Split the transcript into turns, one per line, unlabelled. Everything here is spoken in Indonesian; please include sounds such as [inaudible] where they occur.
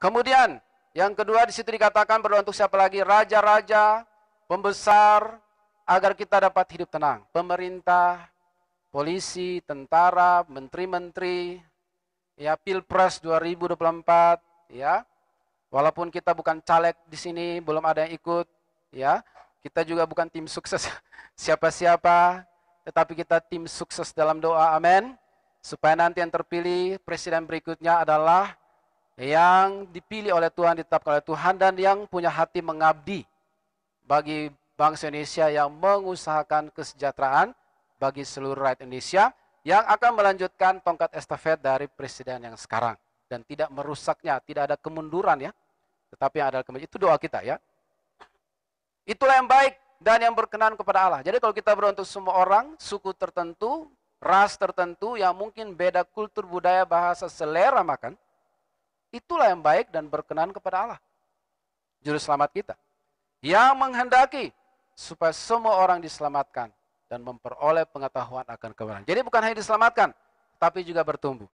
Kemudian yang kedua di situ dikatakan berdoa untuk siapa lagi? Raja-raja, pembesar, agar kita dapat hidup tenang. Pemerintah, polisi, tentara, menteri-menteri, ya Pilpres 2024, ya. Walaupun kita bukan caleg di sini, belum ada yang ikut, ya. Kita juga bukan tim sukses [laughs] siapa-siapa, tetapi kita tim sukses dalam doa. Amin. Supaya nanti yang terpilih presiden berikutnya adalah yang dipilih oleh Tuhan, ditetapkan oleh Tuhan, dan yang punya hati mengabdi bagi bangsa Indonesia yang mengusahakan kesejahteraan bagi seluruh rakyat Indonesia yang akan melanjutkan tongkat estafet dari presiden yang sekarang dan tidak merusaknya, tidak ada kemunduran ya. Tetapi yang ada kemunduran itu doa kita ya. Itulah yang baik dan yang berkenan kepada Allah. Jadi kalau kita berdoa semua orang, suku tertentu, ras tertentu yang mungkin beda kultur budaya bahasa selera makan, Itulah yang baik dan berkenan kepada Allah. Juru selamat kita. Yang menghendaki supaya semua orang diselamatkan dan memperoleh pengetahuan akan kebenaran. Jadi bukan hanya diselamatkan, tapi juga bertumbuh.